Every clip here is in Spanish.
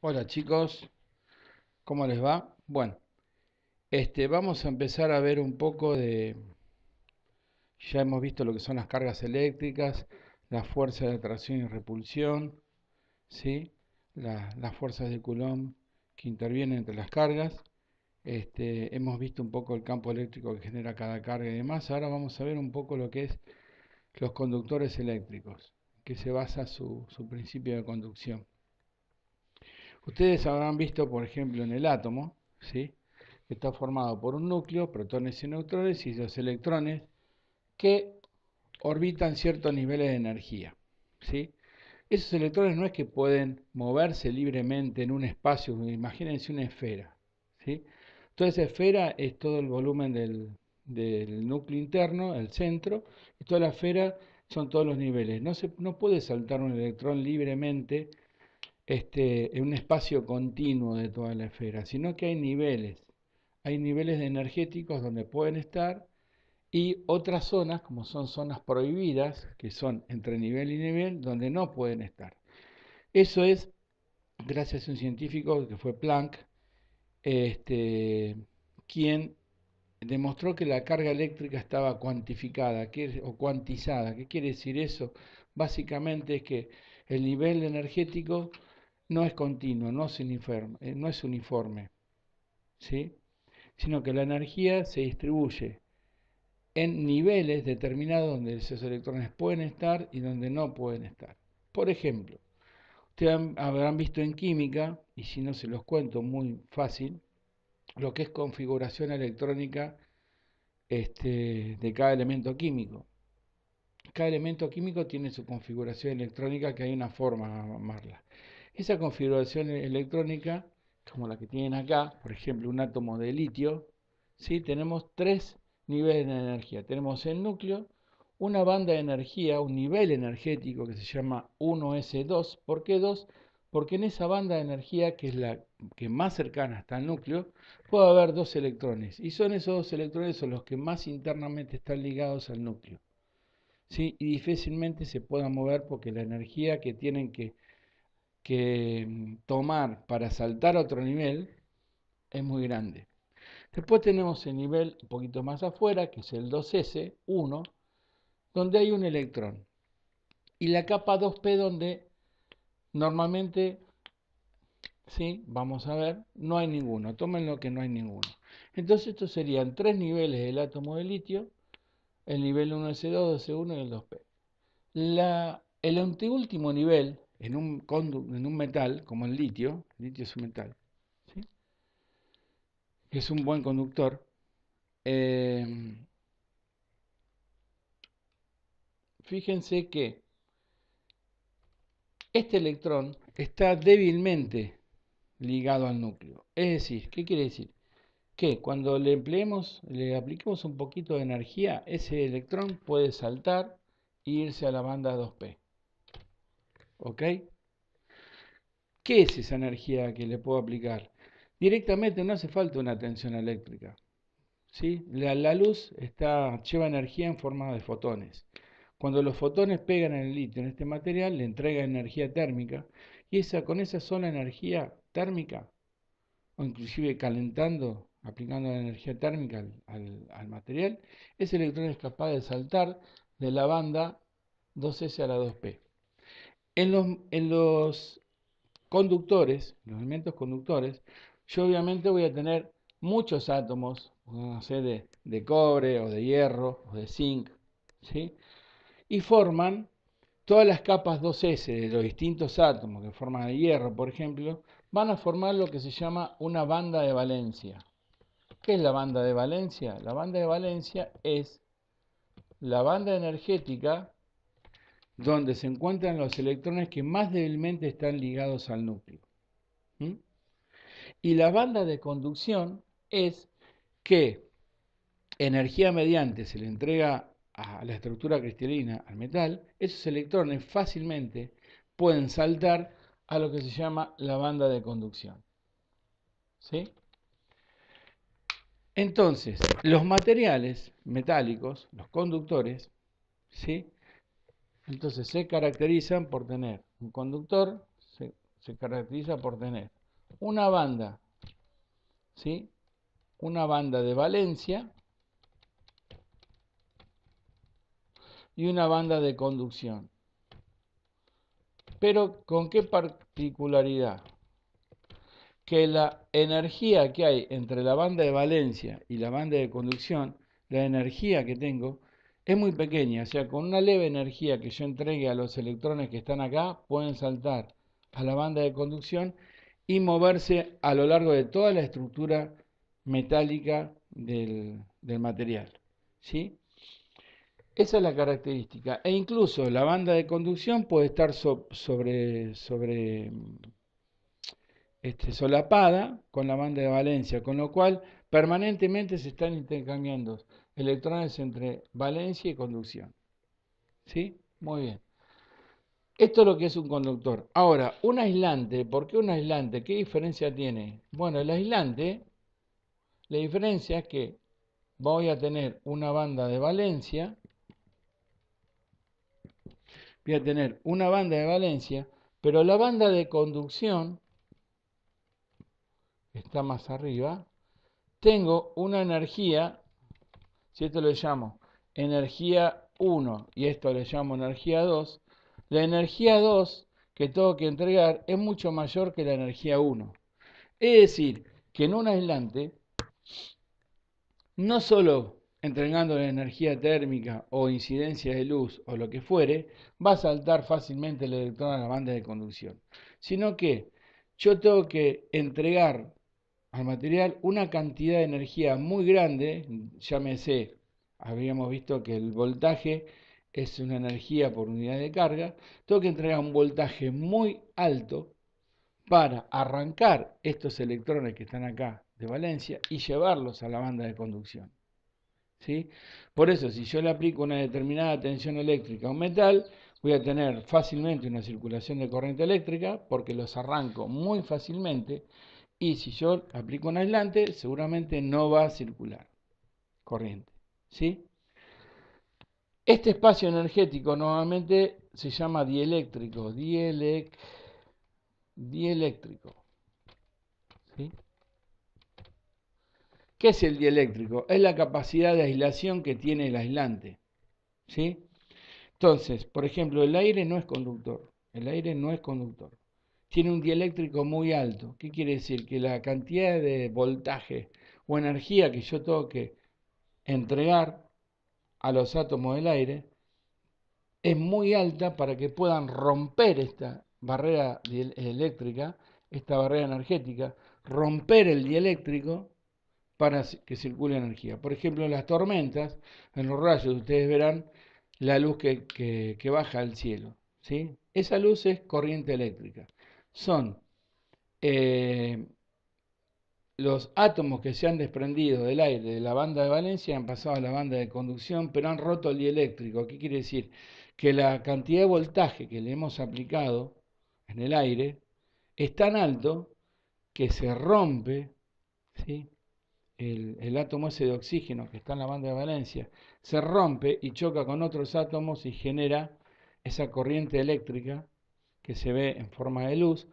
Hola chicos, ¿cómo les va? Bueno, este, vamos a empezar a ver un poco de... Ya hemos visto lo que son las cargas eléctricas, las fuerzas de atracción y repulsión, ¿sí? las fuerzas de Coulomb que intervienen entre las cargas. Este, hemos visto un poco el campo eléctrico que genera cada carga y demás. Ahora vamos a ver un poco lo que es los conductores eléctricos, que se basa su, su principio de conducción. Ustedes habrán visto, por ejemplo, en el átomo, ¿sí? que está formado por un núcleo, protones y neutrones y dos electrones que orbitan ciertos niveles de energía. ¿sí? Esos electrones no es que pueden moverse libremente en un espacio, imagínense una esfera. ¿sí? Toda esa esfera es todo el volumen del, núcleo interno, el centro, y toda la esfera son todos los niveles. no puede saltar un electrón libremente este, en un espacio continuo de toda la esfera, sino que hay niveles. Hay niveles energéticos donde pueden estar y otras zonas, como son zonas prohibidas, que son entre nivel y nivel, donde no pueden estar. Eso es gracias a un científico que fue Planck, este, quien demostró que la carga eléctrica estaba cuantificada o cuantizada. ¿Qué quiere decir eso? Básicamente es que el nivel energético no es continuo, no es uniforme, eh, no es uniforme ¿sí? sino que la energía se distribuye en niveles determinados donde esos electrones pueden estar y donde no pueden estar. Por ejemplo, ustedes habrán visto en química, y si no se los cuento muy fácil, lo que es configuración electrónica este, de cada elemento químico. Cada elemento químico tiene su configuración electrónica que hay una forma de llamarla. Esa configuración electrónica, como la que tienen acá, por ejemplo, un átomo de litio, ¿sí? tenemos tres niveles de energía. Tenemos el núcleo, una banda de energía, un nivel energético que se llama 1S2. ¿Por qué 2? Porque en esa banda de energía, que es la que más cercana está al núcleo, puede haber dos electrones. Y son esos dos electrones son los que más internamente están ligados al núcleo. ¿sí? Y difícilmente se puedan mover porque la energía que tienen que que mm, tomar para saltar a otro nivel es muy grande. Después tenemos el nivel un poquito más afuera, que es el 2S, 1, donde hay un electrón. Y la capa 2P donde normalmente, sí, vamos a ver, no hay ninguno. lo que no hay ninguno. Entonces estos serían tres niveles del átomo de litio, el nivel 1S2, 2S1 y el 2P. La, el anteúltimo nivel, en un, metal, como el litio, el litio es un metal, es un buen conductor, em, fíjense que este electrón está débilmente ligado al núcleo. Es decir, ¿qué quiere decir? Que cuando le empleemos, le apliquemos un poquito de energía, ese electrón puede saltar e irse a la banda 2P. ¿Ok? ¿Qué es esa energía que le puedo aplicar? Directamente no hace falta una tensión eléctrica. ¿sí? La, la, luz está, lleva energía en forma de fotones. Cuando los fotones pegan en el litio, en este material, le entrega energía térmica y esa, con esa sola energía térmica, o inclusive calentando, aplicando la energía térmica al, al material, ese electrón es capaz de saltar de la banda 2S a la 2P. En los, en los conductores, los elementos conductores, yo obviamente voy a tener muchos átomos, no sé, de, de cobre o de hierro o de zinc, ¿sí? y forman todas las capas 2S de los distintos átomos que forman el hierro, por ejemplo, van a formar lo que se llama una banda de valencia. ¿Qué es la banda de valencia? La banda de valencia es la banda energética donde se encuentran los electrones que más débilmente están ligados al núcleo. Y la banda de conducción es que energía mediante se le entrega a la estructura cristalina, al metal, esos electrones fácilmente pueden saltar a lo que se llama la banda de conducción. ¿Sí? Entonces, los materiales metálicos, los conductores, ¿sí? Entonces se caracterizan por tener un conductor, se, caracteriza por tener una banda, Una banda de valencia y una banda de conducción. Pero ¿con qué particularidad? Que la energía que hay entre la banda de valencia y la banda de conducción, la energía que tengo, es muy pequeña, o sea, con una leve energía que yo entregue a los electrones que están acá, pueden saltar a la banda de conducción y moverse a lo largo de toda la estructura metálica del, material. Esa es la característica. E incluso la banda de conducción puede estar sobre, sobre este, solapada con la banda de valencia, con lo cual permanentemente se están intercambiando electrones entre valencia y conducción. ¿Sí? Muy bien. Esto es lo que es un conductor. Ahora, un aislante, ¿por qué un aislante? ¿Qué diferencia tiene? Bueno, el aislante, la diferencia es que voy a tener una banda de valencia, voy a tener una banda de valencia, pero la banda de conducción está más arriba, tengo una energía si esto lo llamo energía 1 y esto le llamo energía 2, la energía 2 que tengo que entregar es mucho mayor que la energía 1. Es decir, que en un aislante, no solo entregando la energía térmica o incidencia de luz o lo que fuere, va a saltar fácilmente el electrón a la banda de conducción, sino que yo tengo que entregar material una cantidad de energía muy grande, llámese, habíamos visto que el voltaje es una energía por unidad de carga, tengo que entregar un voltaje muy alto para arrancar estos electrones que están acá de valencia y llevarlos a la banda de conducción. ¿Sí? Por eso, si yo le aplico una determinada tensión eléctrica a un metal, voy a tener fácilmente una circulación de corriente eléctrica porque los arranco muy fácilmente y si yo aplico un aislante, seguramente no va a circular corriente. ¿sí? Este espacio energético nuevamente se llama dieléctrico. dieléctrico. ¿sí? ¿Qué es el dieléctrico? Es la capacidad de aislación que tiene el aislante. ¿sí? Entonces, por ejemplo, el aire no es conductor. El aire no es conductor tiene un dieléctrico muy alto. ¿Qué quiere decir? Que la cantidad de voltaje o energía que yo tengo que entregar a los átomos del aire es muy alta para que puedan romper esta barrera eléctrica, esta barrera energética, romper el dieléctrico para que circule energía. Por ejemplo, en las tormentas, en los rayos, ustedes verán la luz que, que baja al cielo. ¿sí? Esa luz es corriente eléctrica son eh, los átomos que se han desprendido del aire de la banda de valencia han pasado a la banda de conducción, pero han roto el dieléctrico. ¿Qué quiere decir? Que la cantidad de voltaje que le hemos aplicado en el aire es tan alto que se rompe ¿sí? el, el, átomo ese de oxígeno que está en la banda de valencia, se rompe y choca con otros átomos y genera esa corriente eléctrica que se ve en forma de luz,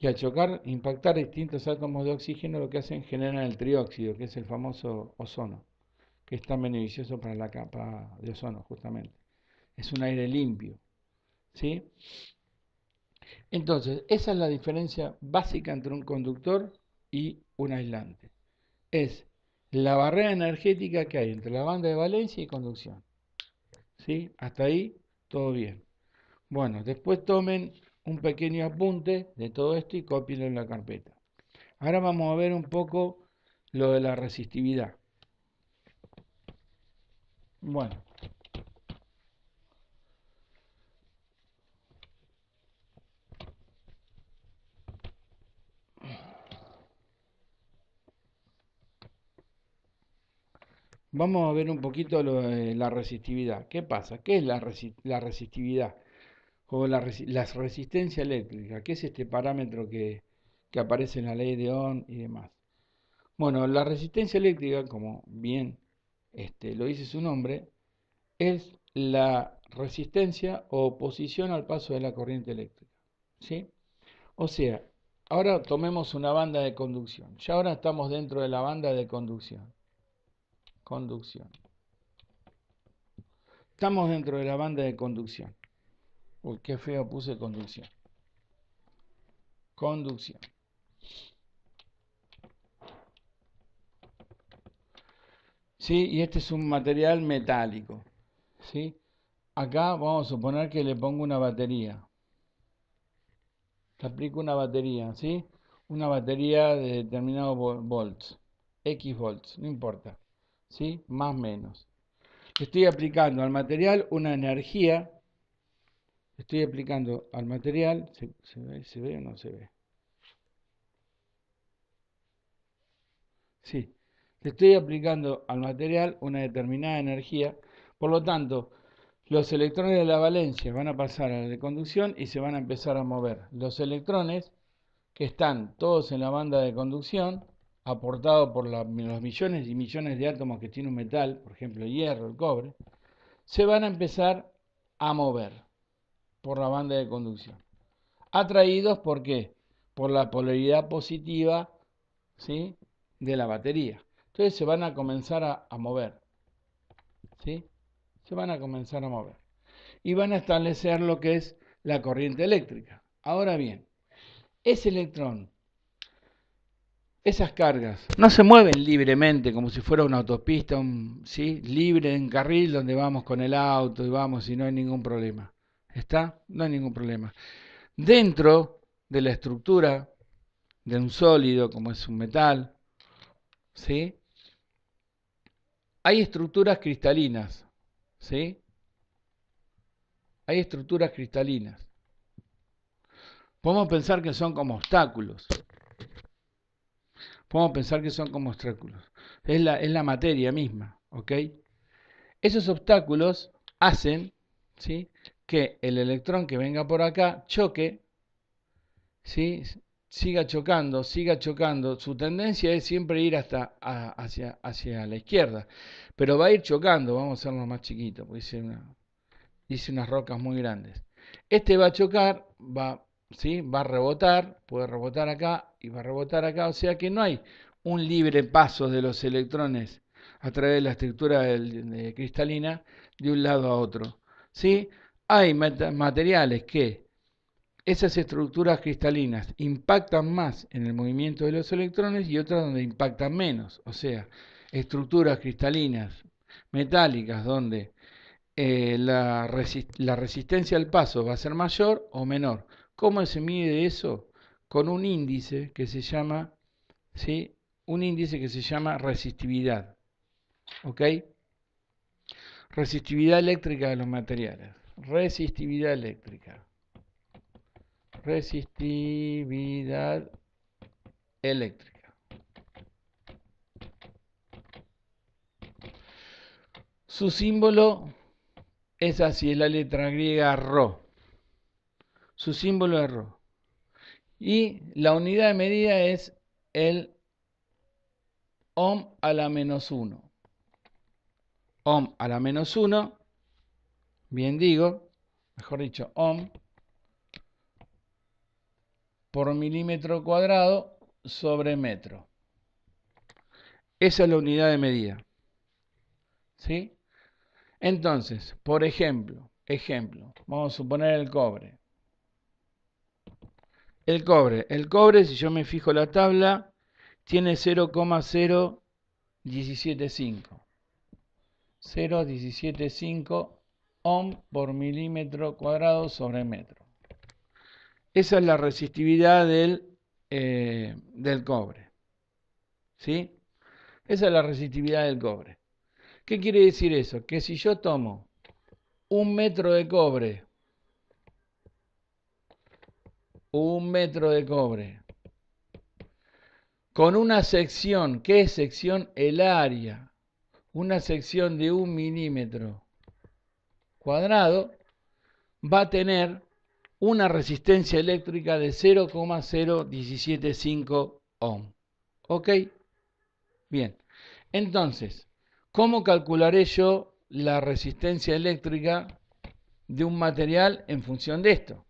y al chocar, impactar distintos átomos de oxígeno, lo que hacen generar el trióxido, que es el famoso ozono, que es tan beneficioso para la capa de ozono, justamente. Es un aire limpio. ¿sí? Entonces, esa es la diferencia básica entre un conductor y un aislante. Es la barrera energética que hay entre la banda de valencia y conducción. ¿Sí? Hasta ahí, todo bien. Bueno, después tomen un pequeño apunte de todo esto y cópienlo en la carpeta. Ahora vamos a ver un poco lo de la resistividad. Bueno. Vamos a ver un poquito lo de la resistividad. ¿Qué pasa? ¿Qué es la, la resistividad? o la, resistencia eléctrica, que es este parámetro que, aparece en la ley de Ohm y demás. Bueno, la resistencia eléctrica, como bien este, lo dice su nombre, es la resistencia o oposición al paso de la corriente eléctrica. ¿sí? O sea, ahora tomemos una banda de conducción. Ya ahora estamos dentro de la banda de conducción. Conducción. Estamos dentro de la banda de conducción. Uy, qué feo puse conducción. Conducción. ¿Sí? Y este es un material metálico. ¿Sí? Acá vamos a suponer que le pongo una batería. Le aplico una batería, ¿sí? Una batería de determinado volts. X volts, no importa. ¿Sí? Más menos. Estoy aplicando al material una energía Estoy aplicando al material, ¿se, ve, o no se ve? Sí, le estoy aplicando al material una determinada energía, por lo tanto, los electrones de la valencia van a pasar a la de conducción y se van a empezar a mover. Los electrones que están todos en la banda de conducción, aportados por los millones y millones de átomos que tiene un metal, por ejemplo el hierro, el cobre, se van a empezar a mover por la banda de conducción. Atraídos por qué? Por la polaridad positiva ¿sí? de la batería. Entonces se van a comenzar a, mover. ¿sí? Se van a comenzar a mover. Y van a establecer lo que es la corriente eléctrica. Ahora bien, ese electrón, esas cargas, no se mueven libremente como si fuera una autopista, ¿sí? libre en carril donde vamos con el auto y vamos y no hay ningún problema. ¿Está? No hay ningún problema. Dentro de la estructura de un sólido como es un metal, ¿sí? Hay estructuras cristalinas, ¿sí? Hay estructuras cristalinas. Podemos pensar que son como obstáculos. Podemos pensar que son como obstáculos. Es la, es la materia misma, ¿ok? Esos obstáculos hacen ¿sí? que el electrón que venga por acá choque, ¿sí? siga chocando, siga chocando. Su tendencia es siempre ir hasta hacia, hacia la izquierda, pero va a ir chocando. Vamos a hacerlo más chiquito, porque hice, unas rocas muy grandes. Este va a chocar, va, ¿sí? va a rebotar, puede rebotar acá y va a rebotar acá, o sea que no hay un libre paso de los electrones a través de la estructura cristalina de un lado a otro. ¿sí? hay materiales que esas estructuras cristalinas impactan más en el movimiento de los electrones y otras donde impactan menos. O sea, estructuras cristalinas metálicas donde eh, la, la resistencia al paso va a ser mayor o menor. ¿Cómo se mide eso? Con un índice que se llama, ¿sí? Un índice que se llama resistividad. ¿Ok? Resistividad eléctrica de los materiales. Resistividad eléctrica. Resistividad eléctrica. Su símbolo es así, es la letra griega Rho, Su símbolo es Rho. Y la unidad de medida es el ohm a la menos 1. Ohm a la menos 1 bien digo, mejor dicho, ohm por milímetro cuadrado sobre metro. Esa es la unidad de medida. ¿Sí? Entonces, por ejemplo, ejemplo, vamos a suponer el cobre. El cobre, el cobre, si yo me fijo la tabla, tiene 0,0175. 0,175 ohm por milímetro cuadrado sobre metro. Esa es la resistividad del, eh, del cobre. ¿Sí? Esa es la resistividad del cobre. ¿Qué quiere decir eso? Que si yo tomo un metro de cobre, un metro de cobre, con una sección, ¿qué es sección? El área, una sección de un milímetro cuadrado va a tener una resistencia eléctrica de 0,0175 ohm. ¿Ok? Bien. Entonces, ¿cómo calcularé yo la resistencia eléctrica de un material en función de esto?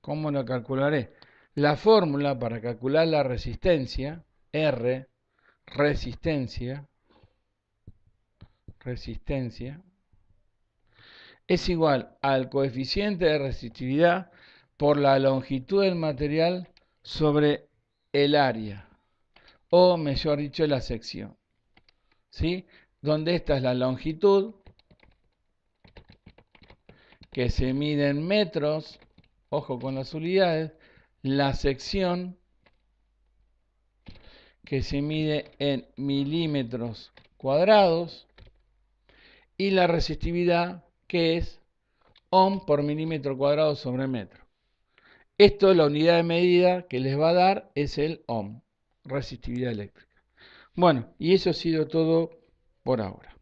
¿Cómo lo calcularé? La fórmula para calcular la resistencia, R, resistencia, resistencia, es igual al coeficiente de resistividad por la longitud del material sobre el área, o mejor dicho, la sección. ¿Sí? Donde esta es la longitud, que se mide en metros, ojo con las unidades, la sección, que se mide en milímetros cuadrados, y la resistividad, que es ohm por milímetro cuadrado sobre metro. Esto es la unidad de medida que les va a dar, es el ohm, resistividad eléctrica. Bueno, y eso ha sido todo por ahora.